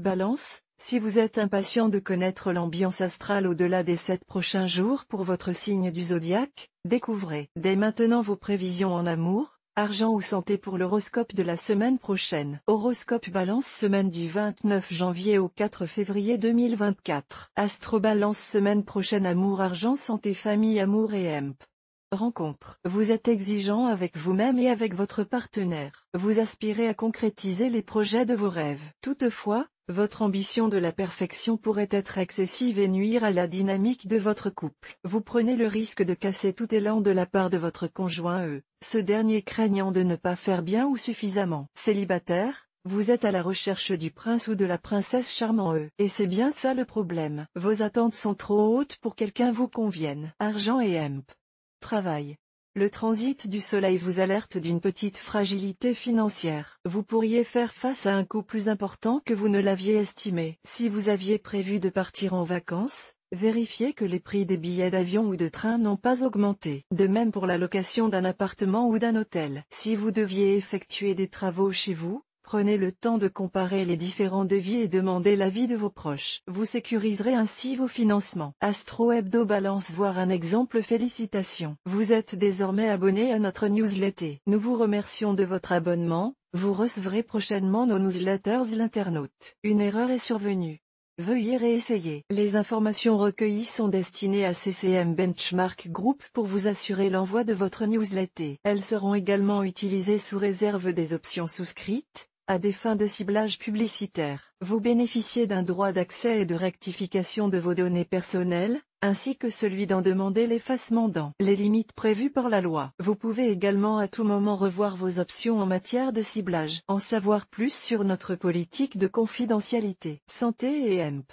Balance, si vous êtes impatient de connaître l'ambiance astrale au-delà des sept prochains jours pour votre signe du zodiaque, découvrez dès maintenant vos prévisions en amour, argent ou santé pour l'horoscope de la semaine prochaine. Horoscope Balance semaine du 29 janvier au 4 février 2024. Astro Balance semaine prochaine amour argent santé famille amour et EMP. Rencontre. Vous êtes exigeant avec vous-même et avec votre partenaire. Vous aspirez à concrétiser les projets de vos rêves. Toutefois, votre ambition de la perfection pourrait être excessive et nuire à la dynamique de votre couple. Vous prenez le risque de casser tout élan de la part de votre conjoint E, ce dernier craignant de ne pas faire bien ou suffisamment. Célibataire, vous êtes à la recherche du prince ou de la princesse charmant eux. Et c'est bien ça le problème. Vos attentes sont trop hautes pour quelqu'un vous convienne. Argent et hemp. Travail. Le transit du Soleil vous alerte d'une petite fragilité financière. Vous pourriez faire face à un coût plus important que vous ne l'aviez estimé. Si vous aviez prévu de partir en vacances, vérifiez que les prix des billets d'avion ou de train n'ont pas augmenté. De même pour la location d'un appartement ou d'un hôtel. Si vous deviez effectuer des travaux chez vous, Prenez le temps de comparer les différents devis et demandez l'avis de vos proches. Vous sécuriserez ainsi vos financements. Astro Hebdo Balance voir un exemple Félicitations. Vous êtes désormais abonné à notre newsletter. Nous vous remercions de votre abonnement. Vous recevrez prochainement nos newsletters l'internaute. Une erreur est survenue. Veuillez réessayer. Les informations recueillies sont destinées à CCM Benchmark Group pour vous assurer l'envoi de votre newsletter. Elles seront également utilisées sous réserve des options souscrites à des fins de ciblage publicitaire. Vous bénéficiez d'un droit d'accès et de rectification de vos données personnelles, ainsi que celui d'en demander l'effacement dans les limites prévues par la loi. Vous pouvez également à tout moment revoir vos options en matière de ciblage. En savoir plus sur notre politique de confidentialité. Santé et EMP.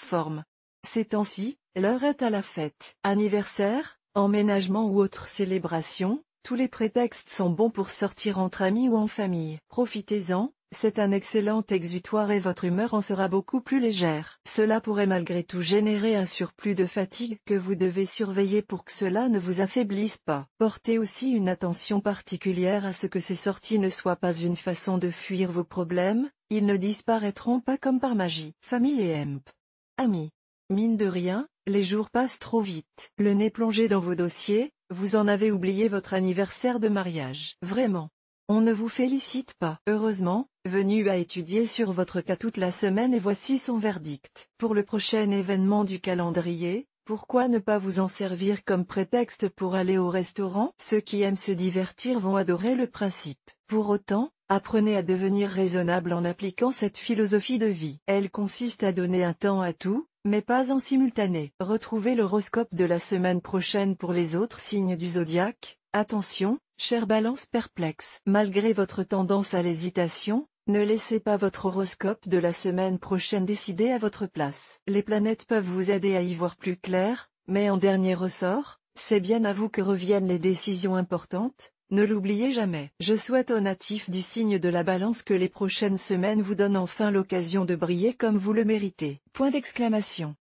Forme. Ces temps-ci, l'heure est à la fête. Anniversaire, emménagement ou autre célébration, tous les prétextes sont bons pour sortir entre amis ou en famille. Profitez-en, c'est un excellent exutoire et votre humeur en sera beaucoup plus légère. Cela pourrait malgré tout générer un surplus de fatigue que vous devez surveiller pour que cela ne vous affaiblisse pas. Portez aussi une attention particulière à ce que ces sorties ne soient pas une façon de fuir vos problèmes, ils ne disparaîtront pas comme par magie. Famille et EMP. Amis. Mine de rien, les jours passent trop vite. Le nez plongé dans vos dossiers, vous en avez oublié votre anniversaire de mariage. Vraiment. On ne vous félicite pas. Heureusement, Venu à étudier sur votre cas toute la semaine et voici son verdict. Pour le prochain événement du calendrier, pourquoi ne pas vous en servir comme prétexte pour aller au restaurant Ceux qui aiment se divertir vont adorer le principe. Pour autant, apprenez à devenir raisonnable en appliquant cette philosophie de vie. Elle consiste à donner un temps à tout, mais pas en simultané. Retrouvez l'horoscope de la semaine prochaine pour les autres signes du zodiaque, Attention, chère balance perplexe, malgré votre tendance à l'hésitation, ne laissez pas votre horoscope de la semaine prochaine décider à votre place. Les planètes peuvent vous aider à y voir plus clair, mais en dernier ressort, c'est bien à vous que reviennent les décisions importantes, ne l'oubliez jamais. Je souhaite aux natifs du signe de la balance que les prochaines semaines vous donnent enfin l'occasion de briller comme vous le méritez. Point d'exclamation.